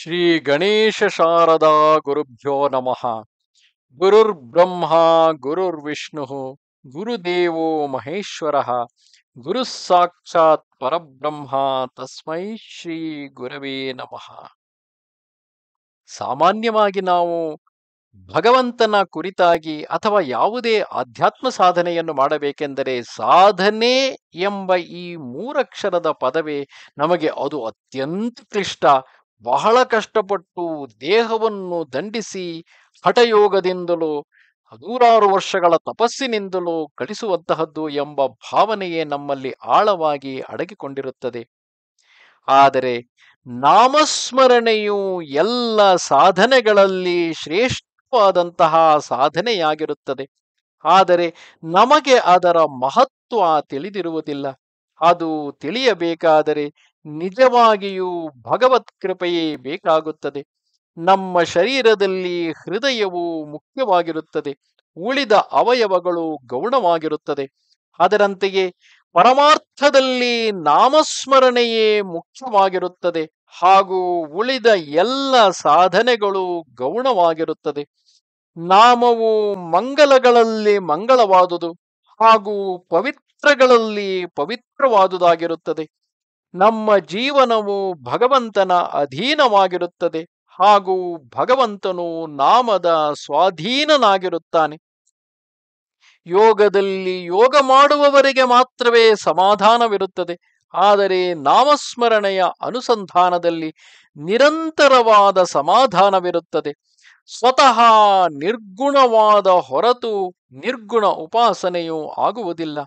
ಶ್ರೀ ಗಣೇಶ ಶಾರದಾ ಗುರುಭ್ಯೋ ನಮಃ ಗುರುರ್ ಬ್ರಹ್ಮ ಗುರುರ್ ವಿಷ್ಣು ಗುರುದೇವೋ ಮಹೇಶ್ವರ ಗುರು ಸಾಕ್ಷಾತ್ ಪರಬ್ರಹ್ಮ ತಸ್ಮೈ ಶ್ರೀ ಗುರವೇ ನಮಃ ಸಾಮಾನ್ಯವಾಗಿ ನಾವು ಭಗವಂತನ ಕುರಿತಾಗಿ ಅಥವಾ ಯಾವುದೇ ಆಧ್ಯಾತ್ಮ ಸಾಧನೆಯನ್ನು ಮಾಡಬೇಕೆಂದರೆ ಸಾಧನೆ ಎಂಬ ಈ ಮೂರಕ್ಷರದ ಪದವೇ ನಮಗೆ ಅದು ಅತ್ಯಂತ ಕ್ಲಿಷ್ಟ ಬಹಳ ಕಷ್ಟಪಟ್ಟು ದೇಹವನ್ನು ದಂಡಿಸಿ ಹಠಯೋಗದಿಂದಲೂ ಹದೂರಾರು ವರ್ಷಗಳ ತಪಸ್ಸಿನಿಂದಲೂ ಕಳಿಸುವಂತಹದ್ದು ಎಂಬ ಭಾವನೆಯೇ ನಮ್ಮಲ್ಲಿ ಆಳವಾಗಿ ಅಡಗಿಕೊಂಡಿರುತ್ತದೆ ಆದರೆ ನಾಮಸ್ಮರಣೆಯು ಎಲ್ಲ ಸಾಧನೆಗಳಲ್ಲಿ ಶ್ರೇಷ್ಠವಾದಂತಹ ಸಾಧನೆಯಾಗಿರುತ್ತದೆ ಆದರೆ ನಮಗೆ ಅದರ ಮಹತ್ವ ತಿಳಿದಿರುವುದಿಲ್ಲ ಅದು ತಿಳಿಯಬೇಕಾದರೆ ನಿಜವಾಗಿಯೂ ಭಗವತ್ ಕೃಪೆಯೇ ಬೇಕಾಗುತ್ತದೆ ನಮ್ಮ ಶರೀರದಲ್ಲಿ ಹೃದಯವು ಮುಖ್ಯವಾಗಿರುತ್ತದೆ ಉಳಿದ ಅವಯವಗಳು ಗೌಣವಾಗಿರುತ್ತದೆ ಅದರಂತೆಯೇ ಪರಮಾರ್ಥದಲ್ಲಿ ನಾಮಸ್ಮರಣೆಯೇ ಮುಖ್ಯವಾಗಿರುತ್ತದೆ ಹಾಗೂ ಉಳಿದ ಎಲ್ಲ ಸಾಧನೆಗಳು ಗೌಣವಾಗಿರುತ್ತದೆ ನಾಮವು ಮಂಗಲಗಳಲ್ಲಿ ಮಂಗಳವಾದುದು ಹಾಗೂ ಪವಿತ್ರಗಳಲ್ಲಿ ಪವಿತ್ರವಾದುದಾಗಿರುತ್ತದೆ ನಮ್ಮ ಜೀವನವು ಭಗವಂತನ ಅಧೀನವಾಗಿರುತ್ತದೆ ಹಾಗೂ ಭಗವಂತನು ನಾಮದ ಸ್ವಾಧೀನನಾಗಿರುತ್ತಾನೆ ಯೋಗದಲ್ಲಿ ಯೋಗ ಮಾಡುವವರಿಗೆ ಮಾತ್ರವೇ ಸಮಾಧಾನವಿರುತ್ತದೆ ಆದರೆ ನಾಮಸ್ಮರಣೆಯ ಅನುಸಂಧಾನದಲ್ಲಿ ನಿರಂತರವಾದ ಸಮಾಧಾನವಿರುತ್ತದೆ ಸ್ವತಃ ನಿರ್ಗುಣವಾದ ಹೊರತು ನಿರ್ಗುಣ ಉಪಾಸನೆಯೂ ಆಗುವುದಿಲ್ಲ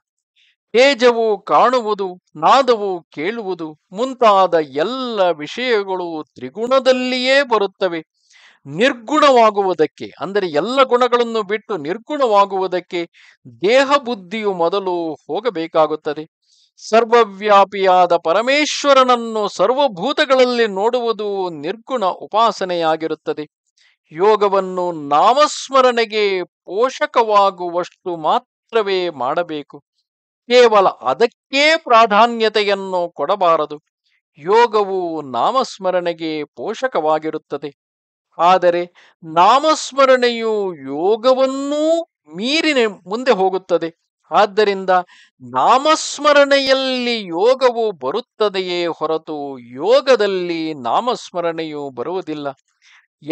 ತೇಜವು ಕಾಣುವುದು ನಾದವು ಕೇಳುವುದು ಮುಂತಾದ ಎಲ್ಲ ವಿಷಯಗಳು ತ್ರಿಗುಣದಲ್ಲಿಯೇ ಬರುತ್ತವೆ ನಿರ್ಗುಣವಾಗುವುದಕ್ಕೆ ಅಂದರೆ ಎಲ್ಲ ಗುಣಗಳನ್ನು ಬಿಟ್ಟು ನಿರ್ಗುಣವಾಗುವುದಕ್ಕೆ ದೇಹ ಬುದ್ಧಿಯು ಮೊದಲು ಹೋಗಬೇಕಾಗುತ್ತದೆ ಸರ್ವವ್ಯಾಪಿಯಾದ ಪರಮೇಶ್ವರನನ್ನು ಸರ್ವಭೂತಗಳಲ್ಲಿ ನೋಡುವುದು ನಿರ್ಗುಣ ಉಪಾಸನೆಯಾಗಿರುತ್ತದೆ ಯೋಗವನ್ನು ನಾಮಸ್ಮರಣೆಗೆ ಪೋಷಕವಾಗುವಷ್ಟು ಮಾತ್ರವೇ ಮಾಡಬೇಕು ಕೇವಲ ಅದಕ್ಕೇ ಪ್ರಾಧಾನ್ಯತೆಯನ್ನು ಕೊಡಬಾರದು ಯೋಗವು ನಾಮಸ್ಮರಣೆಗೆ ಪೋಷಕವಾಗಿರುತ್ತದೆ ಆದರೆ ನಾಮಸ್ಮರಣೆಯು ಯೋಗವನ್ನೂ ಮೀರಿ ಮುಂದೆ ಹೋಗುತ್ತದೆ ಆದ್ದರಿಂದ ನಾಮಸ್ಮರಣೆಯಲ್ಲಿ ಯೋಗವು ಬರುತ್ತದೆಯೇ ಹೊರತು ಯೋಗದಲ್ಲಿ ನಾಮಸ್ಮರಣೆಯು ಬರುವುದಿಲ್ಲ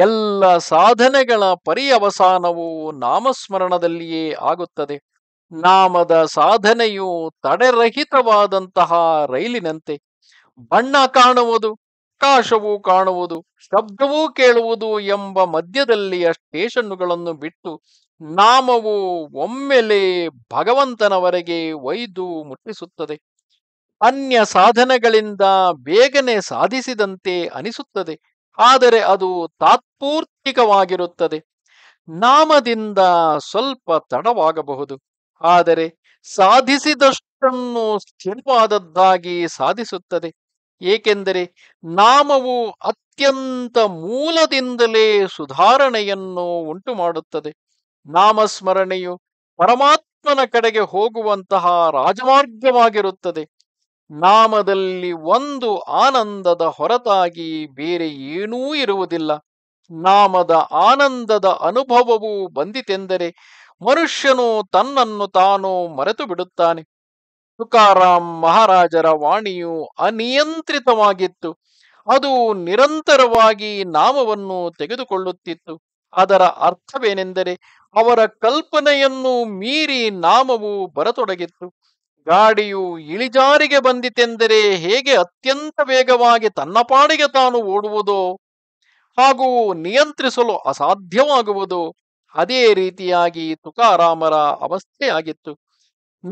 ಎಲ್ಲ ಸಾಧನೆಗಳ ಪರಿಯವಸಾನವು ನಾಮಸ್ಮರಣದಲ್ಲಿಯೇ ಆಗುತ್ತದೆ ನಾಮದ ಸಾಧನೆಯು ತಡೆರಹಿತವಾದಂತಹ ರೈಲಿನಂತೆ ಬಣ್ಣ ಕಾಣುವುದು ಆಕಾಶವೂ ಕಾಣುವುದು ಶಬ್ದವೂ ಕೇಳುವುದು ಎಂಬ ಮಧ್ಯದಲ್ಲಿಯ ಸ್ಟೇಷನ್ನುಗಳನ್ನು ಬಿಟ್ಟು ನಾಮವು ಒಮ್ಮೆಲೆ ಭಗವಂತನವರೆಗೆ ಒಯ್ದು ಮುಟ್ಟಿಸುತ್ತದೆ ಅನ್ಯ ಸಾಧನಗಳಿಂದ ಬೇಗನೆ ಸಾಧಿಸಿದಂತೆ ಅನಿಸುತ್ತದೆ ಆದರೆ ಅದು ತಾತ್ಪೂರ್ತಿಕವಾಗಿರುತ್ತದೆ ನಾಮದಿಂದ ಸ್ವಲ್ಪ ತಡವಾಗಬಹುದು ಆದರೆ ಸಾಧಿಸಿದಷ್ಟನ್ನು ಸ್ಥಿರವಾದದ್ದಾಗಿ ಸಾಧಿಸುತ್ತದೆ ಏಕೆಂದರೆ ನಾಮವು ಅತ್ಯಂತ ಮೂಲದಿಂದಲೇ ಸುಧಾರಣೆಯನ್ನು ಉಂಟು ಮಾಡುತ್ತದೆ ನಾಮಸ್ಮರಣೆಯು ಪರಮಾತ್ಮನ ಕಡೆಗೆ ಹೋಗುವಂತಹ ರಾಜಮಾರ್ಗವಾಗಿರುತ್ತದೆ ನಾಮದಲ್ಲಿ ಒಂದು ಆನಂದದ ಹೊರತಾಗಿ ಬೇರೆ ಏನೂ ಇರುವುದಿಲ್ಲ ನಾಮದ ಆನಂದದ ಅನುಭವವು ಬಂದಿತೆಂದರೆ ಮನುಷ್ಯನು ತನ್ನನ್ನು ತಾನು ಮರೆತು ಬಿಡುತ್ತಾನೆ ತುಕಾರಾಂ ಮಹಾರಾಜರ ವಾಣಿಯು ಅನಿಯಂತ್ರಿತವಾಗಿತ್ತು ಅದು ನಿರಂತರವಾಗಿ ನಾಮವನ್ನು ತೆಗೆದುಕೊಳ್ಳುತ್ತಿತ್ತು ಅದರ ಅರ್ಥವೇನೆಂದರೆ ಅವರ ಕಲ್ಪನೆಯನ್ನು ಮೀರಿ ನಾಮವು ಬರತೊಡಗಿತ್ತು ಗಾಡಿಯು ಇಳಿಜಾರಿಗೆ ಬಂದಿತೆಂದರೆ ಹೇಗೆ ಅತ್ಯಂತ ವೇಗವಾಗಿ ತನ್ನ ಪಾಡಿಗೆ ತಾನು ಓಡುವುದೋ ಹಾಗೂ ನಿಯಂತ್ರಿಸಲು ಅಸಾಧ್ಯವಾಗುವುದು ಅದೇ ರೀತಿಯಾಗಿ ತುಕಾರಾಮರ ಅವಸ್ಥೆಯಾಗಿತ್ತು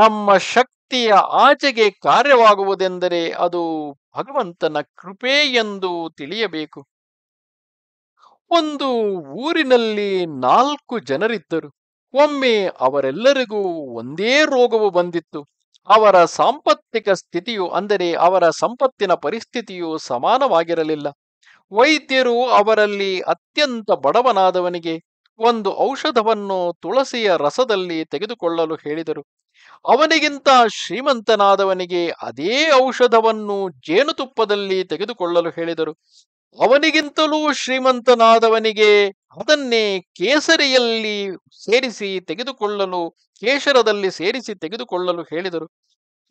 ನಮ್ಮ ಶಕ್ತಿಯ ಆಚೆಗೆ ಕಾರ್ಯವಾಗುವುದೆಂದರೆ ಅದು ಭಗವಂತನ ಕೃಪೆ ಎಂದು ತಿಳಿಯಬೇಕು ಒಂದು ಊರಿನಲ್ಲಿ ನಾಲ್ಕು ಜನರಿದ್ದರು ಒಮ್ಮೆ ಅವರೆಲ್ಲರಿಗೂ ಒಂದೇ ರೋಗವು ಬಂದಿತ್ತು ಅವರ ಸಾಂಪತ್ತಿಕ ಸ್ಥಿತಿಯು ಅಂದರೆ ಅವರ ಸಂಪತ್ತಿನ ಪರಿಸ್ಥಿತಿಯು ಸಮಾನವಾಗಿರಲಿಲ್ಲ ವೈದ್ಯರು ಅವರಲ್ಲಿ ಅತ್ಯಂತ ಬಡವನಾದವನಿಗೆ ಒಂದು ಔಷಧವನ್ನು ತುಳಸಿಯ ರಸದಲ್ಲಿ ತೆಗೆದುಕೊಳ್ಳಲು ಹೇಳಿದರು ಅವನಿಗಿಂತ ಶ್ರೀಮಂತನಾದವನಿಗೆ ಅದೇ ಔಷಧವನ್ನು ಜೇನುತುಪ್ಪದಲ್ಲಿ ತೆಗೆದುಕೊಳ್ಳಲು ಹೇಳಿದರು ಅವನಿಗಿಂತಲೂ ಶ್ರೀಮಂತನಾದವನಿಗೆ ಅದನ್ನೇ ಕೇಸರಿಯಲ್ಲಿ ಸೇರಿಸಿ ತೆಗೆದುಕೊಳ್ಳಲು ಕೇಸರದಲ್ಲಿ ಸೇರಿಸಿ ತೆಗೆದುಕೊಳ್ಳಲು ಹೇಳಿದರು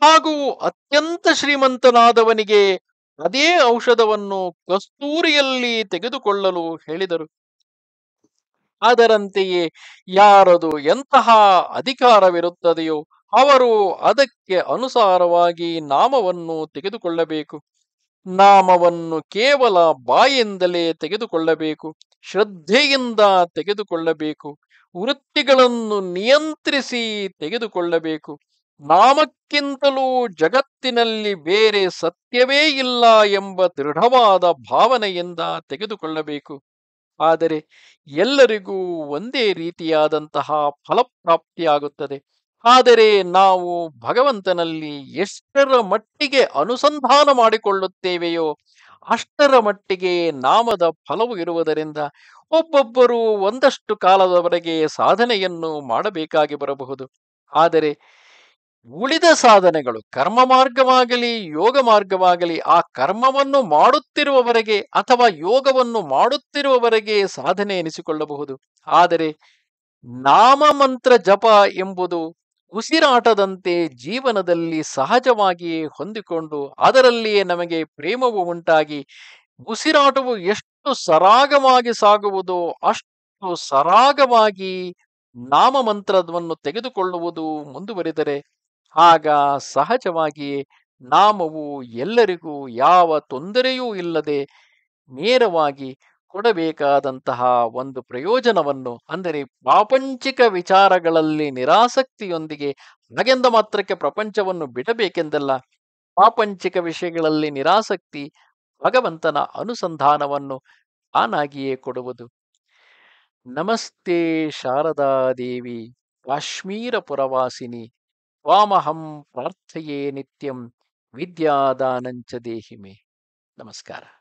ಹಾಗೂ ಅತ್ಯಂತ ಶ್ರೀಮಂತನಾದವನಿಗೆ ಅದೇ ಔಷಧವನ್ನು ಕಸ್ತೂರಿಯಲ್ಲಿ ತೆಗೆದುಕೊಳ್ಳಲು ಹೇಳಿದರು ಅದರಂತೆಯೇ ಯಾರದು ಎಂತಹ ಅಧಿಕಾರವಿರುತ್ತದೆಯೋ ಅವರು ಅದಕ್ಕೆ ಅನುಸಾರವಾಗಿ ನಾಮವನ್ನು ತೆಗೆದುಕೊಳ್ಳಬೇಕು ನಾಮವನ್ನು ಕೇವಲ ಬಾಯಿಂದಲೇ ತೆಗೆದುಕೊಳ್ಳಬೇಕು ಶ್ರದ್ಧೆಯಿಂದ ತೆಗೆದುಕೊಳ್ಳಬೇಕು ವೃತ್ತಿಗಳನ್ನು ನಿಯಂತ್ರಿಸಿ ತೆಗೆದುಕೊಳ್ಳಬೇಕು ನಾಮಕ್ಕಿಂತಲೂ ಜಗತ್ತಿನಲ್ಲಿ ಬೇರೆ ಸತ್ಯವೇ ಇಲ್ಲ ಎಂಬ ದೃಢವಾದ ಭಾವನೆಯಿಂದ ತೆಗೆದುಕೊಳ್ಳಬೇಕು ಆದರೆ ಎಲ್ಲರಿಗೂ ಒಂದೇ ರೀತಿಯಾದಂತಹ ಫಲಪ್ರಾಪ್ತಿಯಾಗುತ್ತದೆ ಆದರೆ ನಾವು ಭಗವಂತನಲ್ಲಿ ಎಷ್ಟರ ಮಟ್ಟಿಗೆ ಅನುಸಂಧಾನ ಮಾಡಿಕೊಳ್ಳುತ್ತೇವೆಯೋ ಅಷ್ಟರ ಮಟ್ಟಿಗೆ ನಾಮದ ಫಲವು ಇರುವುದರಿಂದ ಒಬ್ಬೊಬ್ಬರು ಒಂದಷ್ಟು ಕಾಲದವರೆಗೆ ಸಾಧನೆಯನ್ನು ಮಾಡಬೇಕಾಗಿ ಬರಬಹುದು ಆದರೆ ಉಳಿದ ಸಾಧನೆಗಳು ಕರ್ಮ ಮಾರ್ಗವಾಗಲಿ ಯೋಗ ಮಾರ್ಗವಾಗಲಿ ಆ ಕರ್ಮವನ್ನು ಮಾಡುತ್ತಿರುವವರೆಗೆ ಅಥವಾ ಯೋಗವನ್ನು ಮಾಡುತ್ತಿರುವವರೆಗೆ ಸಾಧನೆ ಎನಿಸಿಕೊಳ್ಳಬಹುದು ಆದರೆ ನಾಮಮಂತ್ರ ಜಪ ಎಂಬುದು ಉಸಿರಾಟದಂತೆ ಜೀವನದಲ್ಲಿ ಸಹಜವಾಗಿಯೇ ಹೊಂದಿಕೊಂಡು ಅದರಲ್ಲಿಯೇ ನಮಗೆ ಪ್ರೇಮವು ಉಂಟಾಗಿ ಉಸಿರಾಟವು ಎಷ್ಟು ಸರಾಗವಾಗಿ ಸಾಗುವುದೋ ಅಷ್ಟು ಸರಾಗವಾಗಿ ನಾಮಮಂತ್ರವನ್ನು ತೆಗೆದುಕೊಳ್ಳುವುದು ಮುಂದುವರಿದರೆ ಆಗ ಸಹಜವಾಗಿಯೇ ನಾಮವು ಎಲ್ಲರಿಗೂ ಯಾವ ತೊಂದರೆಯೂ ಇಲ್ಲದೆ ನೇರವಾಗಿ ಕೊಡಬೇಕಾದಂತಹ ಒಂದು ಪ್ರಯೋಜನವನ್ನು ಅಂದರೆ ಪ್ರಾಪಂಚಿಕ ವಿಚಾರಗಳಲ್ಲಿ ನಿರಾಸಕ್ತಿಯೊಂದಿಗೆ ಹಾಗೆಂದ ಮಾತ್ರಕ್ಕೆ ಪ್ರಪಂಚವನ್ನು ಬಿಡಬೇಕೆಂದಲ್ಲ ಪ್ರಾಪಂಚಿಕ ವಿಷಯಗಳಲ್ಲಿ ನಿರಾಸಕ್ತಿ ಭಗವಂತನ ಅನುಸಂಧಾನವನ್ನು ತಾನಾಗಿಯೇ ಕೊಡುವುದು ನಮಸ್ತೆ ಶಾರದಾದೇವಿ ಕಾಶ್ಮೀರ ಪುರವಾಸಿನಿ ತ್ವಾಮಹಂ ಪ್ರಾರ್ಥೆಯೇ ನಿತ್ಯಂ ವಿದ್ಯಾದಾನಂಚ ಮೇ ನಮಸ್ಕಾರ